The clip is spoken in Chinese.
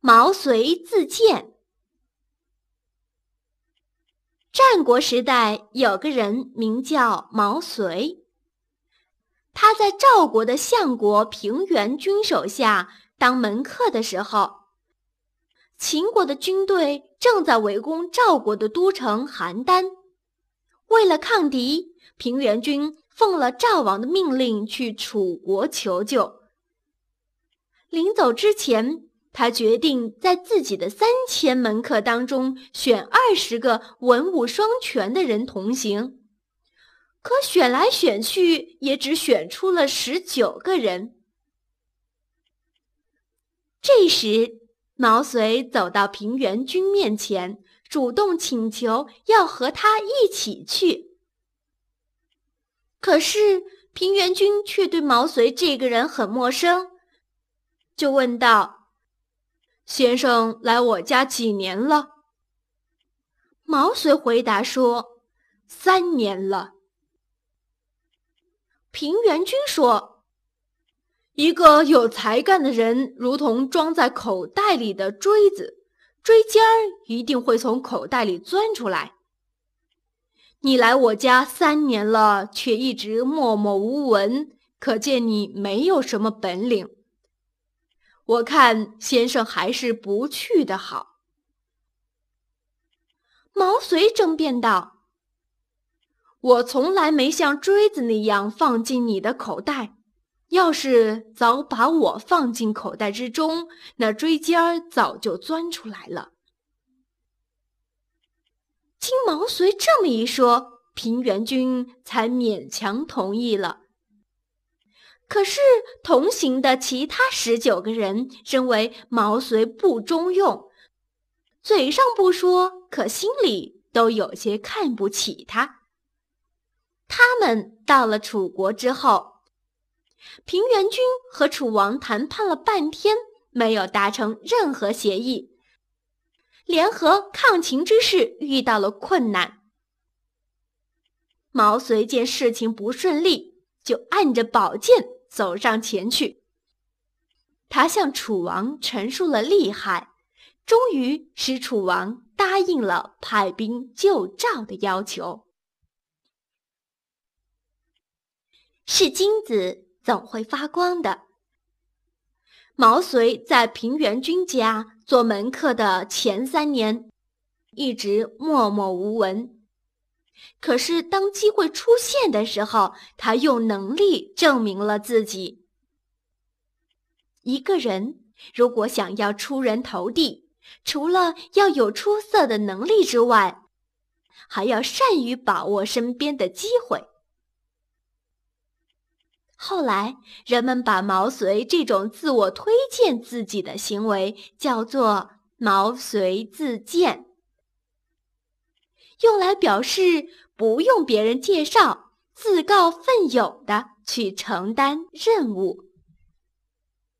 毛遂自荐。战国时代有个人名叫毛遂，他在赵国的相国平原君手下当门客的时候，秦国的军队正在围攻赵国的都城邯郸。为了抗敌，平原君奉了赵王的命令去楚国求救。临走之前。他决定在自己的三千门客当中选二十个文武双全的人同行，可选来选去也只选出了十九个人。这时，毛遂走到平原君面前，主动请求要和他一起去。可是平原君却对毛遂这个人很陌生，就问道。先生来我家几年了？毛遂回答说：“三年了。”平原君说：“一个有才干的人，如同装在口袋里的锥子，锥尖儿一定会从口袋里钻出来。你来我家三年了，却一直默默无闻，可见你没有什么本领。”我看先生还是不去的好。”毛遂争辩道，“我从来没像锥子那样放进你的口袋，要是早把我放进口袋之中，那锥尖儿早就钻出来了。”听毛遂这么一说，平原君才勉强同意了。可是，同行的其他十九个人认为毛遂不中用，嘴上不说，可心里都有些看不起他。他们到了楚国之后，平原君和楚王谈判了半天，没有达成任何协议，联合抗秦之事遇到了困难。毛遂见事情不顺利，就按着宝剑。走上前去，他向楚王陈述了利害，终于使楚王答应了派兵救赵的要求。是金子总会发光的。毛遂在平原君家做门客的前三年，一直默默无闻。可是，当机会出现的时候，他用能力证明了自己。一个人如果想要出人头地，除了要有出色的能力之外，还要善于把握身边的机会。后来，人们把毛遂这种自我推荐自己的行为叫做“毛遂自荐”。用来表示不用别人介绍，自告奋勇的去承担任务。